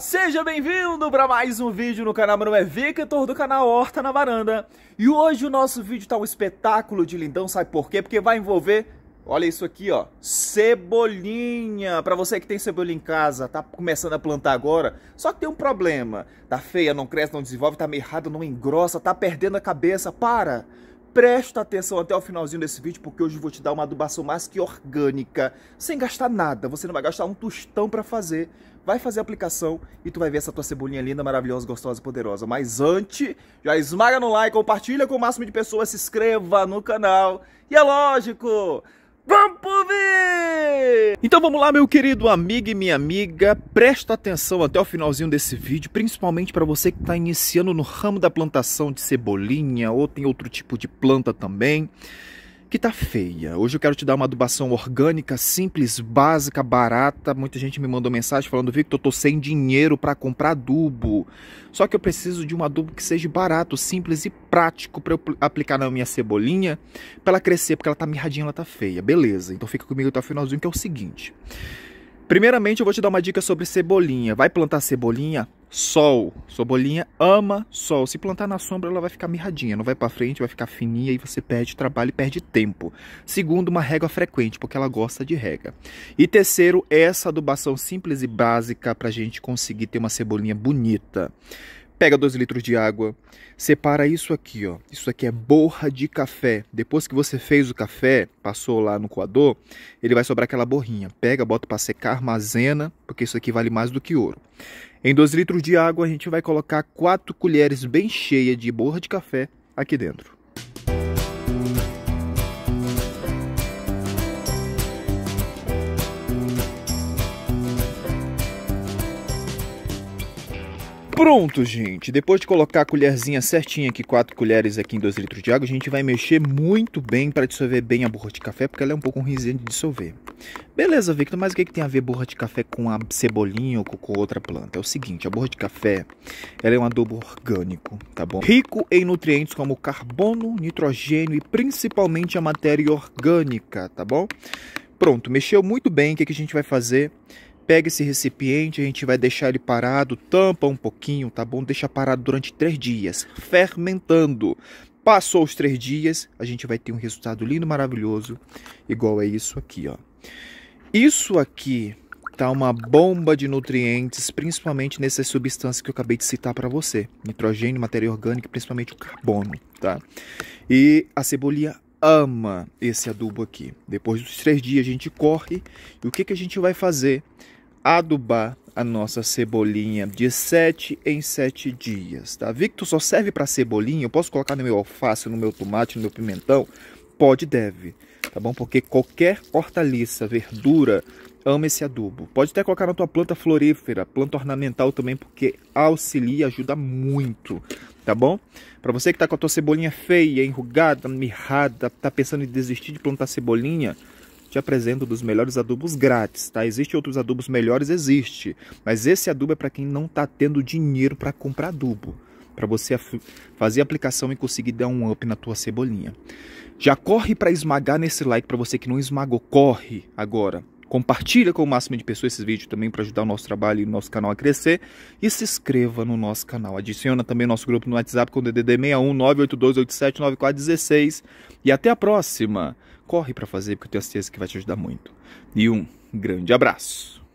seja bem-vindo para mais um vídeo no canal, meu nome é Victor do canal Horta na Varanda E hoje o nosso vídeo tá um espetáculo de lindão, sabe por quê? Porque vai envolver, olha isso aqui ó, cebolinha Para você que tem cebolinha em casa, tá começando a plantar agora, só que tem um problema Tá feia, não cresce, não desenvolve, tá meio errado, não engrossa, tá perdendo a cabeça, para! Presta atenção até o finalzinho desse vídeo, porque hoje eu vou te dar uma adubação mais que orgânica, sem gastar nada. Você não vai gastar um tostão para fazer. Vai fazer a aplicação e tu vai ver essa tua cebolinha linda, maravilhosa, gostosa e poderosa. Mas antes, já esmaga no like, compartilha com o máximo de pessoas, se inscreva no canal. E é lógico, Vamos ver! Então vamos lá, meu querido amigo e minha amiga. Presta atenção até o finalzinho desse vídeo, principalmente para você que está iniciando no ramo da plantação de cebolinha ou tem outro tipo de planta também que tá feia. Hoje eu quero te dar uma adubação orgânica, simples, básica, barata. Muita gente me mandou mensagem falando, Victor, eu tô sem dinheiro para comprar adubo. Só que eu preciso de um adubo que seja barato, simples e prático para eu aplicar na minha cebolinha, para ela crescer, porque ela tá mirradinha, ela tá feia. Beleza. Então fica comigo até o finalzinho que é o seguinte. Primeiramente, eu vou te dar uma dica sobre cebolinha. Vai plantar cebolinha? sol. Sua bolinha ama sol. Se plantar na sombra, ela vai ficar mirradinha, não vai para frente, vai ficar fininha e você perde trabalho e perde tempo. Segundo, uma régua frequente, porque ela gosta de rega. E terceiro, essa adubação simples e básica para a gente conseguir ter uma cebolinha bonita. Pega 2 litros de água, separa isso aqui, ó. Isso aqui é borra de café. Depois que você fez o café, passou lá no coador, ele vai sobrar aquela borrinha. Pega, bota para secar, armazena, porque isso aqui vale mais do que ouro. Em 2 litros de água, a gente vai colocar 4 colheres bem cheias de borra de café aqui dentro. Pronto, gente. Depois de colocar a colherzinha certinha aqui, 4 colheres aqui em 2 litros de água, a gente vai mexer muito bem para dissolver bem a borra de café, porque ela é um pouco ruimzinha de dissolver. Beleza, Victor, mas o que, é que tem a ver borra de café com a cebolinha ou com outra planta? É o seguinte, a borra de café ela é um adubo orgânico, tá bom? Rico em nutrientes como carbono, nitrogênio e principalmente a matéria orgânica, tá bom? Pronto, mexeu muito bem. O que, é que a gente vai fazer? pega esse recipiente, a gente vai deixar ele parado, tampa um pouquinho, tá bom? Deixa parado durante três dias, fermentando. Passou os três dias, a gente vai ter um resultado lindo, maravilhoso, igual é isso aqui, ó. Isso aqui tá uma bomba de nutrientes, principalmente nessas substâncias que eu acabei de citar para você: nitrogênio, matéria orgânica, principalmente o carbono, tá? E a cebolinha ama esse adubo aqui. Depois dos três dias a gente corre e o que, que a gente vai fazer? adubar a nossa cebolinha de 7 em 7 dias, tá? Victor só serve para cebolinha, eu posso colocar no meu alface, no meu tomate, no meu pimentão? Pode, deve, tá bom? Porque qualquer hortaliça, verdura, ama esse adubo. Pode até colocar na tua planta florífera, planta ornamental também, porque auxilia, ajuda muito, tá bom? Para você que tá com a tua cebolinha feia, enrugada, mirrada, tá pensando em desistir de plantar cebolinha, te apresento dos melhores adubos grátis, tá? Existem outros adubos melhores, existe. Mas esse adubo é para quem não está tendo dinheiro para comprar adubo. Para você fazer a aplicação e conseguir dar um up na tua cebolinha. Já corre para esmagar nesse like para você que não esmagou. Corre agora. Compartilha com o máximo de pessoas esse vídeo também para ajudar o nosso trabalho e o nosso canal a crescer. E se inscreva no nosso canal. Adiciona também nosso grupo no WhatsApp com o DDD 61 E até a próxima! corre para fazer, porque eu tenho certeza que vai te ajudar muito. E um grande abraço!